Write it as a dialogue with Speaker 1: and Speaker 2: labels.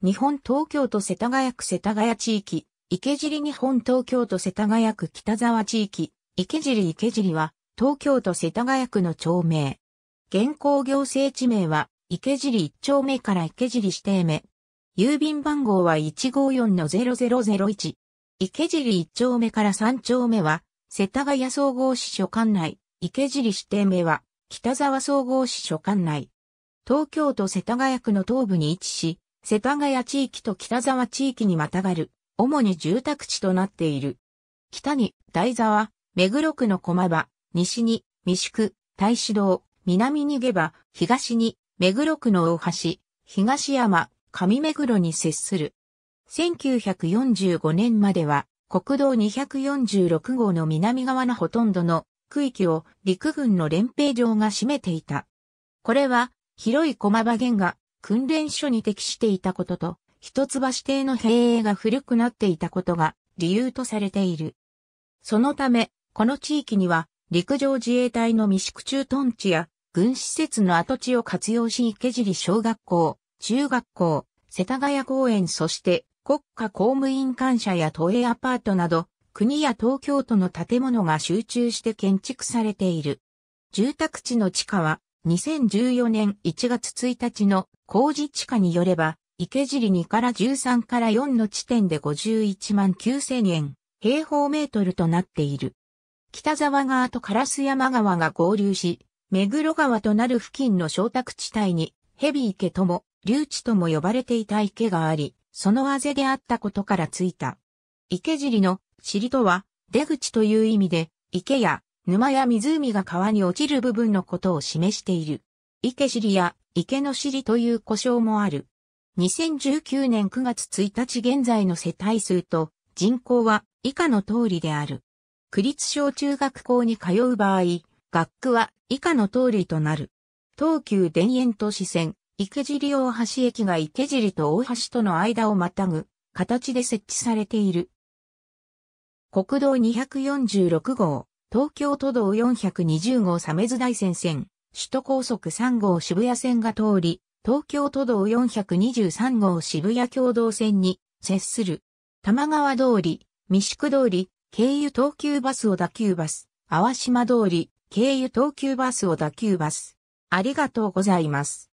Speaker 1: 日本東京都世田谷区世田谷地域、池尻日本東京都世田谷区北沢地域、池尻池尻は、東京都世田谷区の町名。現行行政地名は、池尻1丁目から池尻指定目。郵便番号は154-0001。池尻1丁目から3丁目は、世田谷総合支所管内。池尻指定目は、北沢総合支所管内。東京都世田谷区の東部に位置し、世田谷地域と北沢地域にまたがる、主に住宅地となっている。北に台沢、目黒区の駒場、西に三宿、大志堂、南に下馬、東に目黒区の大橋、東山、上目黒に接する。1945年までは国道246号の南側のほとんどの区域を陸軍の連兵場が占めていた。これは広い駒場原が訓練所に適していたことと、一橋邸の兵営が古くなっていたことが理由とされている。そのため、この地域には陸上自衛隊の未宿ト屯地や軍施設の跡地を活用し池尻小学校、中学校、世田谷公園そして国家公務員官舎や都営アパートなど国や東京都の建物が集中して建築されている。住宅地の地下は2014年1月1日の工事地下によれば、池尻2から13から4の地点で51万9000円、平方メートルとなっている。北沢川と烏山川が合流し、目黒川となる付近の小宅地帯に、ヘビ池とも、留地とも呼ばれていた池があり、そのあぜであったことからついた。池尻の尻とは、出口という意味で、池や沼や湖が川に落ちる部分のことを示している。池尻や池の尻という呼称もある。2019年9月1日現在の世帯数と人口は以下の通りである。区立小中学校に通う場合、学区は以下の通りとなる。東急田園都市線、池尻大橋駅が池尻と大橋との間をまたぐ形で設置されている。国道246号。東京都道420号鮫津大線線、首都高速3号渋谷線が通り、東京都道423号渋谷共同線に接する。玉川通り、三宿通り、経由東急バス小田急バス、淡島通り、経由東急バス小田急バス。ありがとうございます。